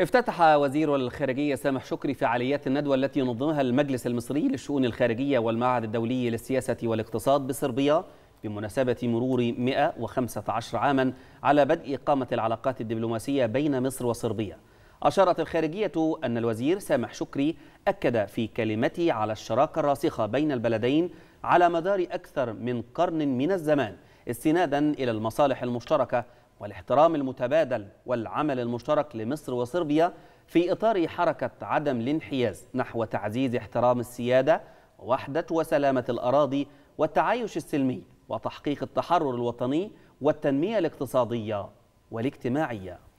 افتتح وزير الخارجية سامح شكري فعاليات الندوة التي نظمها المجلس المصري للشؤون الخارجية والمعهد الدولي للسياسة والاقتصاد بصربيا بمناسبة مرور 115 عاما على بدء إقامة العلاقات الدبلوماسية بين مصر وصربيا أشارت الخارجية أن الوزير سامح شكري أكد في كلمته على الشراكة الراسخة بين البلدين على مدار أكثر من قرن من الزمان استنادا إلى المصالح المشتركة والاحترام المتبادل والعمل المشترك لمصر وصربيا في إطار حركة عدم الانحياز نحو تعزيز احترام السيادة ووحدة وسلامة الأراضي والتعايش السلمي وتحقيق التحرر الوطني والتنمية الاقتصادية والاجتماعية